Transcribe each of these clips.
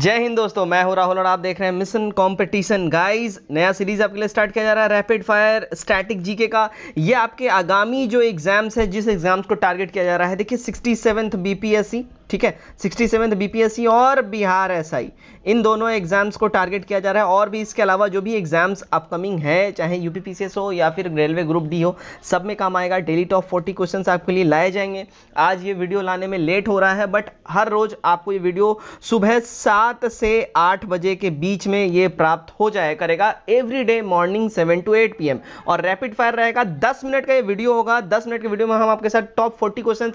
जय हिंद दोस्तों मैं हूं राहुल और आप देख रहे हैं मिशन कंपटीशन गाइस नया सीरीज आपके लिए स्टार्ट किया जा रहा है रैपिड फायर स्टैटिक जीके का ये आपके आगामी जो एग्जाम्स है जिस एग्जाम्स को टारगेट किया जा रहा है देखिए सिक्सटी सेवेंथ बीपीएससी ठीक है सिक्सटी सेवन बीपीएससी और बिहार एसआई इन दोनों एग्जाम्स को टारगेट किया जा रहा है और भी इसके अलावा जो भी एग्जाम्स अपकमिंग है चाहे यूपीपीसीएस हो या फिर रेलवे ग्रुप डी हो सब में काम आएगा डेली टॉप फोर्टी क्वेश्चन आपके लिए लाए जाएंगे आज ये वीडियो लाने में लेट हो रहा है बट हर रोज आपको ये वीडियो सुबह सात से आठ बजे के बीच में ये प्राप्त हो जाए करेगा every day morning seven to eight P और रैपिड फायर रहेगा दस मिनट का ये वीडियो होगा दस मिनट के वीडियो में हम आपके साथ टॉप फोर्टी क्वेश्चन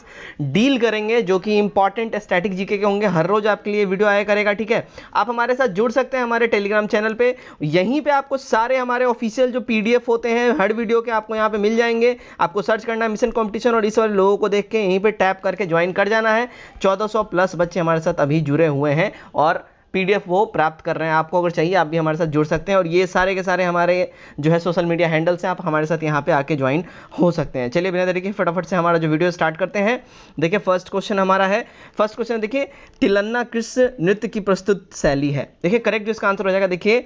डील करेंगे जो कि इंपॉर्टेंट इंपॉर्टेंट स्टैटिक जीके के होंगे हर रोज आपके लिए वीडियो आया करेगा ठीक है आप हमारे साथ जुड़ सकते हैं हमारे टेलीग्राम चैनल पे यहीं पे आपको सारे हमारे ऑफिशियल जो पीडीएफ होते हैं हर वीडियो के आपको यहाँ पे मिल जाएंगे आपको सर्च करना मिशन कॉम्पिटिशन और इस वाले लोगों को देख के यहीं पर टैप करके ज्वाइन कर जाना है चौदह प्लस बच्चे हमारे साथ अभी जुड़े हुए हैं और पीडीएफ वो प्राप्त कर रहे हैं आपको अगर चाहिए आप भी हमारे साथ जुड़ सकते हैं और ये सारे के सारे हमारे जो है सोशल मीडिया हैंडल्स हैं आप हमारे साथ यहाँ पे आके ज्वाइन हो सकते हैं चलिए बिना तरीके फटाफट से हमारा जो वीडियो स्टार्ट करते हैं देखिए फर्स्ट क्वेश्चन हमारा है फर्स्ट क्वेश्चन देखिए तिलन्ना कृष्ण नृत्य की प्रस्तुत शैली है देखिए करेक्ट जो इसका आंसर हो जाएगा देखिए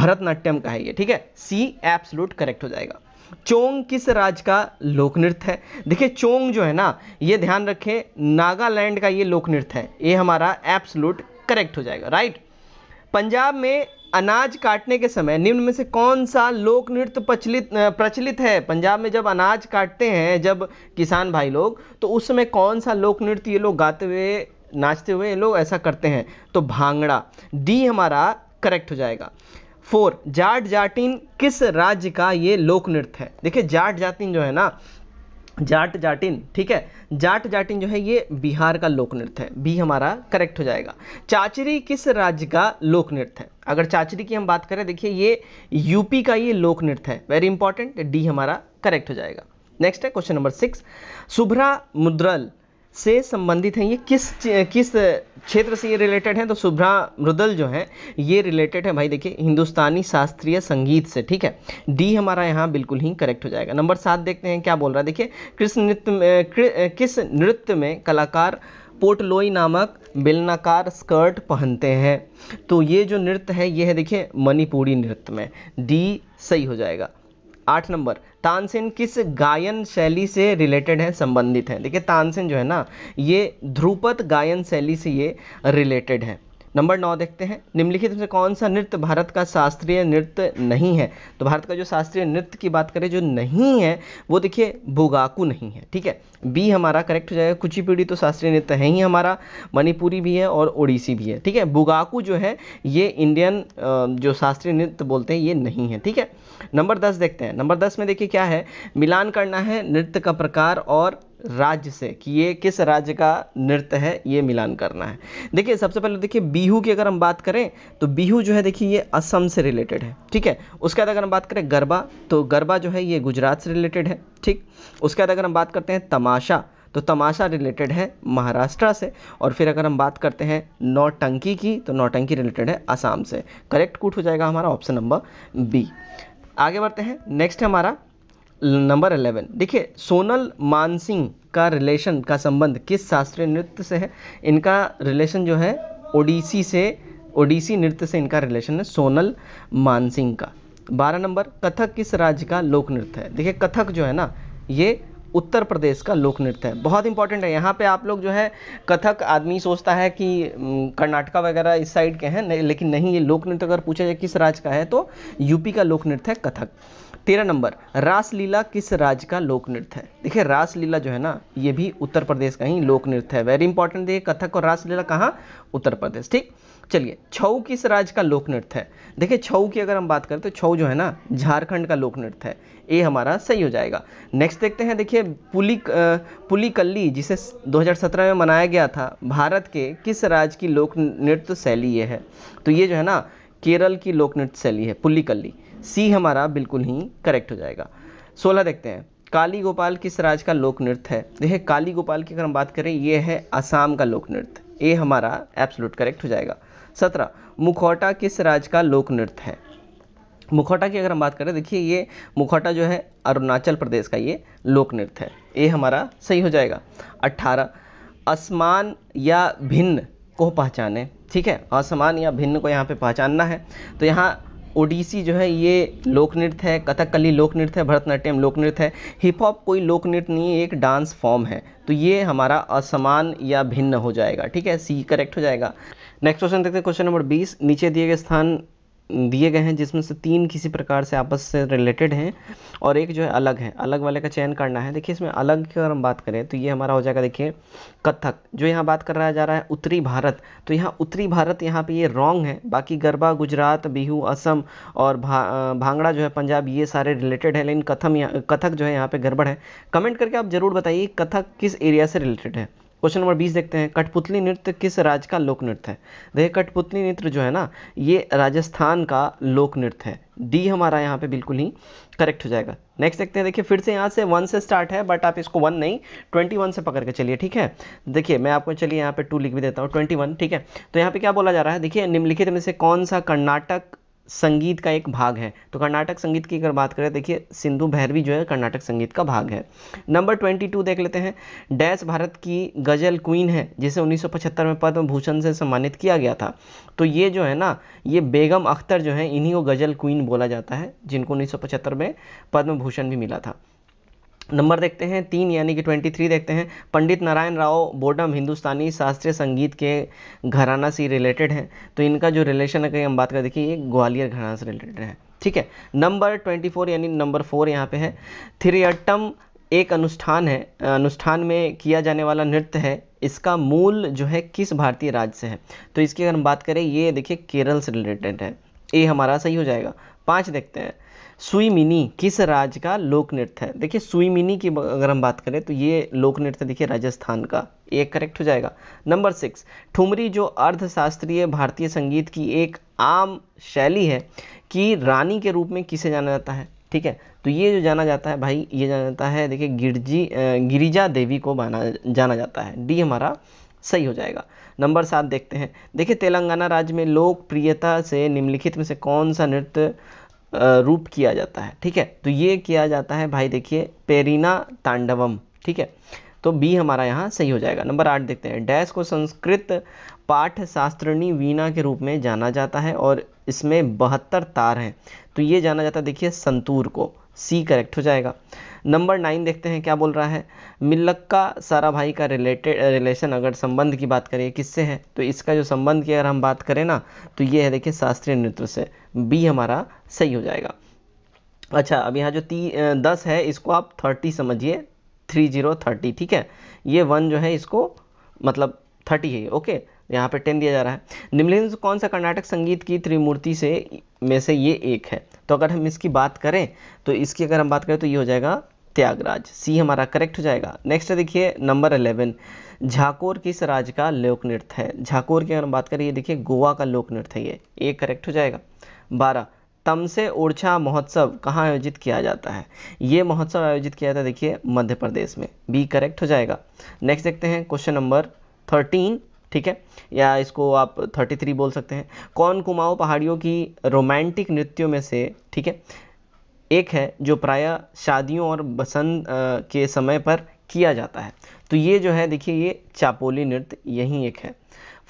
भरतनाट्यम का है ये ठीक है सी एप्सलूट करेक्ट हो जाएगा चोंग किस राज्य का लोक नृत्य है देखिए चोंग जो है ना ये ध्यान रखें नागालैंड का ये लोक नृत्य है ये हमारा एप्सलूट करेक्ट हो जाएगा राइट पंजाब में अनाज काटने के समय निम्न में से कौन सा लोक नृत्य प्रचलित प्रचलित है पंजाब में जब अनाज काटते हैं जब किसान भाई लोग तो उस समय कौन सा लोक नृत्य ये लोग गाते हुए नाचते हुए ये लोग ऐसा करते हैं तो भांगड़ा डी हमारा करेक्ट हो जाएगा फोर जाट जाटिन किस राज्य का ये लोक नृत्य है देखिए जाट जातिन जो है ना जाट जाटिन ठीक है जाट जाटिन जो है ये बिहार का लोक नृत्य है बी हमारा करेक्ट हो जाएगा चाचरी किस राज्य का लोक नृत्य है अगर चाचरी की हम बात करें देखिए ये यूपी का ये लोक नृत्य है वेरी इंपॉर्टेंट डी हमारा करेक्ट हो जाएगा नेक्स्ट है क्वेश्चन नंबर सिक्स सुभ्रा मुद्रल से संबंधित हैं ये किस किस क्षेत्र से ये रिलेटेड हैं तो शुभ्रा मृदल जो हैं ये रिलेटेड है भाई देखिए हिंदुस्तानी शास्त्रीय संगीत से ठीक है डी हमारा यहाँ बिल्कुल ही करेक्ट हो जाएगा नंबर सात देखते हैं क्या बोल रहा है देखिए किस नृत्य किस नृत्य में कलाकार पोटलोई नामक बेलनाकार स्कर्ट पहनते हैं तो ये जो नृत्य है ये है देखिए मणिपुरी नृत्य में डी सही हो जाएगा आठ नंबर तानसेन किस गायन शैली से रिलेटेड है संबंधित है देखिए तानसेन जो है ना ये ध्रुपद गायन शैली से ये रिलेटेड है नंबर नौ देखते हैं निम्नलिखित में से कौन सा नृत्य भारत का शास्त्रीय नृत्य नहीं है तो भारत का जो शास्त्रीय नृत्य की बात करें जो नहीं है वो देखिए भोगाकू नहीं है ठीक है बी हमारा करेक्ट हो जाएगा पीढ़ी तो शास्त्रीय नृत्य है ही हमारा मणिपुरी भी है और ओडिसी भी है ठीक है बुगाकू जो है ये इंडियन जो शास्त्रीय नृत्य बोलते हैं ये नहीं है ठीक है नंबर दस देखते हैं नंबर दस में देखिए क्या है मिलान करना है नृत्य का प्रकार और राज्य से कि ये किस राज्य का नृत्य है ये मिलान करना है देखिए सबसे पहले देखिए बिहू की अगर हम बात करें तो बिहू जो है देखिए ये असम से रिलेटेड है ठीक है उसके बाद अगर हम बात करें गरबा तो गरबा जो है ये गुजरात से रिलेटेड है ठीक उसके बाद अगर हम बात करते हैं तमाशा तो तमाशा रिलेटेड है महाराष्ट्र से और फिर अगर हम बात करते हैं नौटंकी की तो नौटंकी रिलेटेड है आसाम से करेक्ट कूट हो जाएगा हमारा ऑप्शन नंबर बी आगे बढ़ते हैं नेक्स्ट है हमारा नंबर अलेवन देखिए सोनल मानसिंह का रिलेशन का संबंध किस शास्त्रीय नृत्य से है इनका रिलेशन जो है ओडिसी से ओडिसी नृत्य से इनका रिलेशन है सोनल मानसिंह का बारह नंबर कथक किस राज्य का लोक नृत्य है देखिए कथक जो है ना ये उत्तर प्रदेश का लोक नृत्य है बहुत इंपॉर्टेंट है यहाँ पे आप लोग जो है कथक आदमी सोचता है कि कर्नाटका वगैरह इस साइड के हैं लेकिन नहीं ये लोक नृत्य अगर पूछा जाए किस राज्य का है तो यूपी का लोक नृत्य है कथक तेरह नंबर रासलीला किस राज्य का लोक नृत्य है देखिए रासलीला जो है ना ये भी उत्तर प्रदेश का ही लोक नृत्य है वेरी इंपॉर्टेंट देखिए कथक और रासलीला कहाँ उत्तर प्रदेश ठीक चलिए छऊ किस राज्य का लोक नृत्य है देखिए छऊ की अगर हम बात करें तो छऊ जो है ना झारखंड का लोक नृत्य है ये हमारा सही हो जाएगा नेक्स्ट देखते हैं देखिए पुली पुली कल्ली जिसे 2017 में मनाया गया था भारत के किस राज्य की लोक नृत्य शैली ये है तो ये जो है ना केरल की लोक नृत्य शैली है पुली कल्ली सी हमारा बिल्कुल ही करेक्ट हो जाएगा सोलह देखते हैं काली गोपाल किस राज्य का लोक नृत्य है देखिए काली गोपाल की अगर हम बात करें ये है असम का लोक नृत्य ए हमारा एब्सोल्यूट करेक्ट हो जाएगा सत्रह मुखौटा किस राज्य का लोक नृत्य है मुखौटा की अगर हम बात करें देखिए ये मुखौटा जो है अरुणाचल प्रदेश का ये लोक नृत्य है ये हमारा सही हो जाएगा अट्ठारह असमान या भिन्न को पहचाने ठीक है असमान या भिन्न को यहाँ पे पहचानना है तो यहाँ ओडिसी जो है ये लोक नृत्य है कथकली लोक नृत्य है भरतनाट्यम लोक नृत्य है हिप हॉप कोई लोक नृत्य नहीं है एक डांस फॉर्म है तो ये हमारा असमान या भिन्न हो जाएगा ठीक है सी करेक्ट हो जाएगा नेक्स्ट क्वेश्चन देखते हैं क्वेश्चन नंबर बीस नीचे दिए गए स्थान दिए गए हैं जिसमें से तीन किसी प्रकार से आपस से रिलेटेड हैं और एक जो है अलग है अलग वाले का चयन करना है देखिए इसमें अलग की अगर हम बात करें तो ये हमारा हो जाएगा देखिए कथक जो यहाँ बात कर रहा जा रहा है उत्तरी भारत तो यहाँ उत्तरी भारत यहाँ पे ये रॉन्ग है बाकी गरबा गुजरात बिहू असम और भा, भांगड़ा जो है पंजाब ये सारे रिलेटेड है लेकिन कथम कथक जो है यहाँ पर गड़बड़ है कमेंट करके आप ज़रूर बताइए कथक किस एरिया से रिलेटेड है क्वेश्चन नंबर बीस देखते हैं कठपुतली नृत्य किस राज्य का लोक नृत्य है देखिए कठपुतली नृत्य जो है ना ये राजस्थान का लोक नृत्य है डी हमारा यहाँ पे बिल्कुल ही करेक्ट हो जाएगा नेक्स्ट देखते हैं देखिए फिर से यहाँ से वन से स्टार्ट है बट आप इसको वन नहीं ट्वेंटी वन से पकड़ के चलिए ठीक है देखिए मैं आपको चलिए यहाँ पे टू लिख भी देता हूँ ट्वेंटी वन ठीक है तो यहाँ पे क्या बोला जा रहा है देखिए निम्नलिखित में से कौन सा कर्नाटक संगीत का एक भाग है तो कर्नाटक संगीत की अगर बात करें देखिए सिंधु भैरवी जो है कर्नाटक संगीत का भाग है नंबर ट्वेंटी टू देख लेते हैं डैश भारत की गज़ल क्वीन है जिसे 1975 में पद्म भूषण से सम्मानित किया गया था तो ये जो है ना ये बेगम अख्तर जो है इन्हीं को गज़ल क्वीन बोला जाता है जिनको उन्नीस में पद्म भूषण भी मिला था नंबर देखते हैं तीन यानी कि ट्वेंटी थ्री देखते हैं पंडित नारायण राव बोडम हिंदुस्तानी शास्त्रीय संगीत के घराना से रिलेटेड हैं तो इनका जो रिलेशन है कहीं हम बात कर देखिए ये ग्वालियर घराना से रिलेटेड है ठीक है नंबर ट्वेंटी फोर यानी नंबर फोर यहाँ पे है थ्रियटम एक अनुष्ठान है अनुष्ठान में किया जाने वाला नृत्य है इसका मूल जो है किस भारतीय राज्य से है तो इसकी अगर हम बात करें ये देखिए केरल से रिलेटेड है ये हमारा सही हो जाएगा पाँच देखते हैं सुईमिनी किस राज्य का लोक नृत्य है देखिए सुईमिनी की अगर हम बात करें तो ये लोक नृत्य देखिए राजस्थान का ये करेक्ट हो जाएगा नंबर सिक्स ठुमरी जो अर्धशास्त्रीय भारतीय संगीत की एक आम शैली है कि रानी के रूप में किसे जाना जाता है ठीक है तो ये जो जाना जाता है भाई ये जाना जाता है देखिए गिरजी गिरिजा देवी को माना जाना जाता है डी हमारा सही हो जाएगा नंबर सात देखते हैं देखिए तेलंगाना राज्य में लोकप्रियता से निम्नलिखित में से कौन सा नृत्य रूप किया जाता है ठीक है तो ये किया जाता है भाई देखिए पेरिना तांडवम ठीक है तो बी हमारा यहाँ सही हो जाएगा नंबर आठ देखते हैं डैश को संस्कृत पाठ शास्त्रणी वीणा के रूप में जाना जाता है और इसमें बहत्तर तार हैं तो ये जाना जाता है देखिए संतूर को सी करेक्ट हो जाएगा नंबर नाइन देखते हैं क्या बोल रहा है मिल्लक्का सारा भाई का रिलेटेड रिलेशन अगर संबंध की बात करें किससे है तो इसका जो संबंध की अगर हम बात करें ना तो ये है देखिए शास्त्रीय नृत्य से बी हमारा सही हो जाएगा अच्छा अब यहाँ जो ती दस है इसको आप थर्टी समझिए थ्री जीरो थर्टी ठीक है ये वन जो है इसको मतलब थर्टी है ओके यहाँ पे टेन दिया जा रहा है निम्नलिखित कौन सा कर्नाटक संगीत की त्रिमूर्ति से में से ये एक है तो अगर हम इसकी बात करें तो इसकी अगर हम बात करें तो ये हो जाएगा त्यागराज सी हमारा करेक्ट हो जाएगा नेक्स्ट देखिए नंबर अलेवन झाकोर किस राज्य का लोक नृत्य है झाकोर की अगर हम बात करें ये देखिए गोवा का लोक नृत्य है ये ए करेक्ट हो जाएगा बारह तमसे ओरछा महोत्सव कहाँ आयोजित किया जाता है ये महोत्सव आयोजित किया जाता है देखिए मध्य प्रदेश में बी करेक्ट हो जाएगा नेक्स्ट देखते हैं क्वेश्चन नंबर थर्टीन ठीक है या इसको आप 33 बोल सकते हैं कौन कुमाऊं पहाड़ियों की रोमांटिक नृत्यों में से ठीक है एक है जो प्राय शादियों और बसंत के समय पर किया जाता है तो ये जो है देखिए ये चापोली नृत्य यही एक है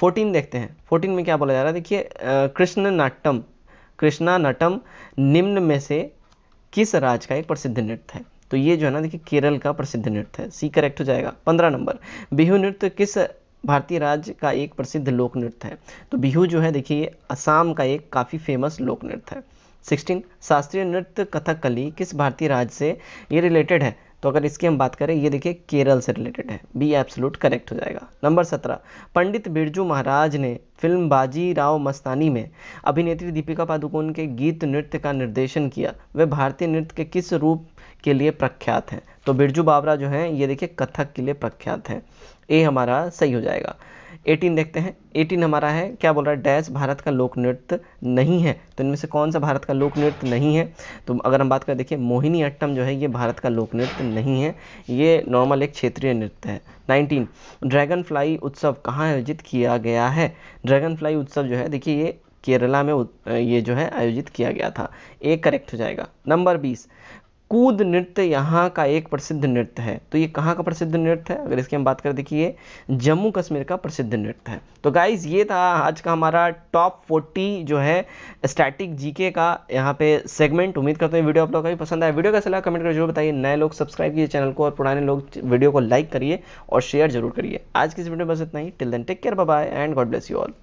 14 देखते हैं 14 में क्या बोला जा रहा है देखिए कृष्ण नाट्यम कृष्णा नटम निम्न में से किस राज्य का एक प्रसिद्ध नृत्य है तो ये जो है ना देखिए केरल का प्रसिद्ध नृत्य है सी करेक्ट हो जाएगा पंद्रह नंबर बिहू नृत्य किस भारतीय राज्य का एक प्रसिद्ध लोक नृत्य है तो बिहू जो है देखिए असम का एक काफ़ी फेमस लोक नृत्य है सिक्सटीन शास्त्रीय नृत्य कथकली किस भारतीय राज्य से ये रिलेटेड है तो अगर इसकी हम बात करें ये देखिए केरल से रिलेटेड है बी एब्सोलूट करेक्ट हो जाएगा नंबर सत्रह पंडित बिरजू महाराज ने फिल्म बाजी राव मस्तानी में अभिनेत्री दीपिका पादुकोण के गीत नृत्य का निर्देशन किया वे भारतीय नृत्य के किस रूप के लिए प्रख्यात हैं तो बिरजू बाबरा जो हैं ये देखिए कथक के लिए प्रख्यात हैं ए हमारा सही हो जाएगा एटीन देखते हैं एटीन हमारा है क्या बोल रहा है डैश भारत का लोक नृत्य नहीं है तो इनमें से कौन सा भारत का लोक नृत्य नहीं है तो अगर हम बात करें देखिए मोहिनी अट्टम जो है ये भारत का लोक नृत्य नहीं है ये नॉर्मल एक क्षेत्रीय नृत्य है नाइनटीन ड्रैगन फ्लाई उत्सव कहाँ आयोजित किया गया है ड्रैगन फ्लाई उत्सव जो है देखिए ये केरला में ये जो है आयोजित किया गया था एक करेक्ट हो जाएगा नंबर बीस कूद नृत्य यहाँ का एक प्रसिद्ध नृत्य है तो ये कहाँ का प्रसिद्ध नृत्य है अगर इसकी हम बात करें देखिए जम्मू कश्मीर का प्रसिद्ध नृत्य है तो गाइज ये था आज का हमारा टॉप फोर्टी जो है स्टैटिक जीके का यहाँ पे सेगमेंट उम्मीद करते हैं वीडियो आप लोग का भी पसंद आया वीडियो का सलाह कमेंट कर जरूर बताइए नए लोग सब्सक्राइब कीजिए चैनल को और पुराने लोग वीडियो को लाइक करिए और शेयर जरूर करिए आज की इस वीडियो में बस इतना ही till then take care bye and God bless you all